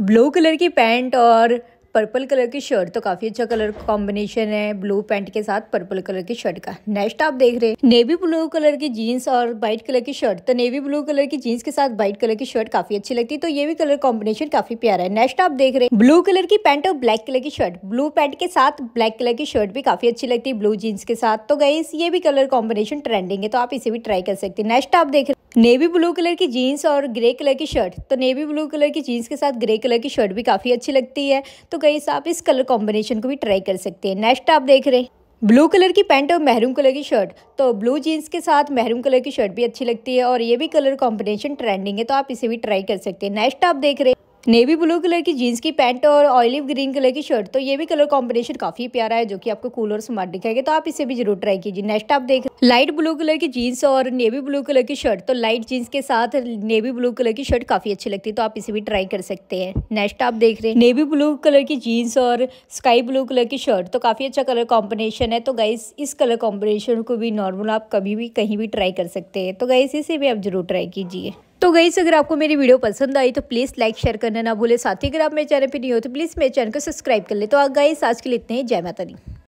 blue colour की pant और purple colour की शर्ट तो काफ़ी अच्छा कलर कॉम्बिनेशन है ब्लू पैंट के साथ पर्पल कलर की शर्ट का नेक्स्ट आप देख रहे हैं नेवी ब्लू कलर की जीन्स और व्हाइट कलर की शर्ट तो नेवी ब्लू कलर की जीन्स के साथ व्हाइट कलर की शर्ट काफ़ी अच्छी लगती है तो ये भी कलर कॉम्बिनेशन काफ़ी प्यारा है नेक्स्ट आप देख रहे हैं ब्लू कलर की पैंट और ब्लैक कलर की शर्ट ब्लू पैंट के साथ ब्लैक कलर की शर्ट भी काफ़ी अच्छी लगती है ब्लू जीन्स के साथ तो गई ये भी कलर कॉम्बिनेशन ट्रेंडिंग है तो आप इसे भी ट्राई कर सकते हैं नेक्स्ट आप देख रहे नेवी ब्लू कलर की जीन्स और ग्रे कलर की शर्ट तो नेवी ब्लू कलर की जीन्स के साथ ग्रे कलर की शर्ट भी काफ़ी अच्छी लगती है तो कहीं आप इस कलर कॉम्बिनेशन को भी ट्राई कर सकते हैं नेक्स्ट आप देख रहे हैं ब्लू कलर की पैंट और मेहरूम कलर की शर्ट तो ब्लू जीन्स के साथ मेहरूम कलर की शर्ट भी अच्छी लगती है और ये भी कलर कॉम्बिनेशन ट्रेंडिंग है तो आप इसे भी ट्राई कर सकते हैं नेक्स्ट आप देख रहे हैं नेवी ब्लू कलर की जीन्स की पैंट और ऑयलिव ग्रीन कलर की शर्ट तो ये भी कलर कॉम्बिनेशन काफी प्यारा है जो कि आपको कूल और स्मार्ट दिखाएगा तो आप इसे भी जरूर ट्राई कीजिए नेक्स्ट आप देख लाइट ब्लू कलर की जीन्स और नेवी ब्लू कलर की शर्ट तो लाइट जीन्स के साथ नेवी ब्लू कलर की शर्ट काफी अच्छी लगती है तो आप इसे भी ट्राई कर सकते हैं नेक्स्ट आप देख रहे हैं नेवी ब्लू कलर की जीन्स और स्काई ब्लू कलर की शर्ट तो काफी अच्छा कलर कॉम्बिनेशन है तो गाइस इस कलर कॉम्बिनेशन को भी नॉर्मल आप कभी भी कहीं भी ट्राई कर सकते हैं तो गाइस इसे भी आप जरूर ट्राई कीजिए तो गई अगर आपको मेरी वीडियो पसंद आई तो प्लीज़ लाइक शेयर करना ना भूले साथ ही अगर आप मेरे चैनल पर नहीं हो तो प्लीज़ मेरे चैनल को सब्सक्राइब कर ले तो आप गई आज के लिए इतने ही जय माता दी